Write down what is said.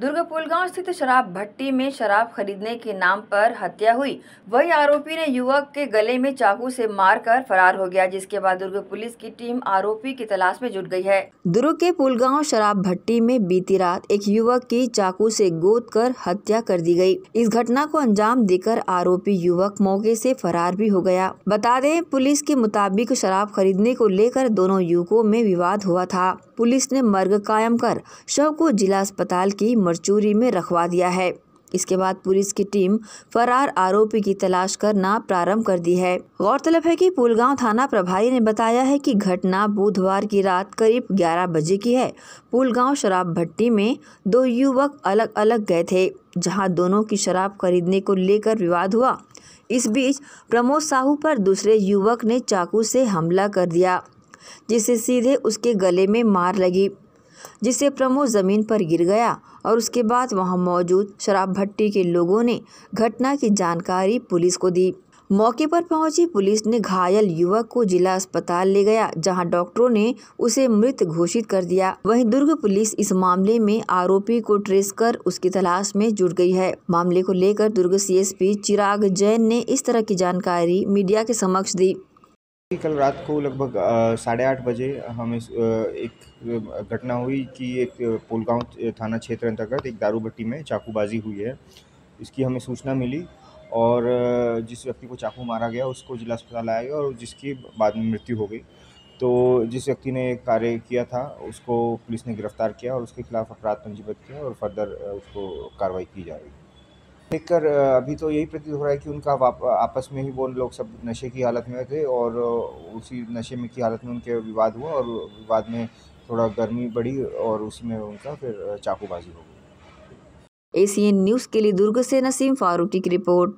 दुर्गापुलगांव स्थित शराब भट्टी में शराब खरीदने के नाम पर हत्या हुई वही आरोपी ने युवक के गले में चाकू से मारकर फरार हो गया जिसके बाद दुर्ग पुलिस की टीम आरोपी की तलाश में जुट गई है दुर्ग के पुलगांव शराब भट्टी में बीती रात एक युवक की चाकू से गोद कर हत्या कर दी गई। इस घटना को अंजाम देकर आरोपी युवक मौके से फरार भी हो गया बता दें पुलिस के मुताबिक शराब खरीदने को लेकर दोनों युवकों में विवाद हुआ था पुलिस ने मर्ग कायम कर शव को जिला अस्पताल की मरचूरी में रखवा दिया है इसके बाद पुलिस की टीम फरार आरोपी की तलाश करना प्रारंभ कर दी है गौरतलब है कि पुलगांव थाना प्रभारी ने बताया है कि घटना बुधवार की रात करीब 11 बजे की है पुलगांव शराब भट्टी में दो युवक अलग अलग गए थे जहां दोनों की शराब खरीदने को लेकर विवाद हुआ इस बीच प्रमोद साहू पर दूसरे युवक ने चाकू से हमला कर दिया जिसे सीधे उसके गले में मार लगी जिससे प्रमो ज़मीन पर गिर गया और उसके बाद वहां मौजूद शराब भट्टी के लोगों ने घटना की जानकारी पुलिस को दी मौके पर पहुंची पुलिस ने घायल युवक को जिला अस्पताल ले गया जहां डॉक्टरों ने उसे मृत घोषित कर दिया वहीं दुर्ग पुलिस इस मामले में आरोपी को ट्रेस कर उसकी तलाश में जुट गई है मामले को लेकर दुर्ग सीएसपी चिराग जैन ने इस तरह की जानकारी मीडिया के समक्ष दी कल रात को लगभग साढ़े आठ बजे हमें एक घटना हुई कि एक पुलगांव थाना क्षेत्र अंतर्गत एक दारू भट्टी में चाकूबाजी हुई है इसकी हमें सूचना मिली और जिस व्यक्ति को चाकू मारा गया उसको जिला अस्पताल लाया गया और जिसकी बाद में मृत्यु हो गई तो जिस व्यक्ति ने कार्य किया था उसको पुलिस ने गिरफ्तार किया और उसके खिलाफ अपराध पंजीबद्ध किया और फर्दर उसको कार्रवाई की जा रही देखकर अभी तो यही प्रतीत हो रहा है कि उनका आपस में ही वो लोग सब नशे की हालत में थे और उसी नशे में की हालत में उनके विवाद हुआ और विवाद में थोड़ा गर्मी बढ़ी और उसी में उनका फिर चाकूबाजी हो गई एसीएन न्यूज़ के लिए दुर्ग से नसीम फारूकी की रिपोर्ट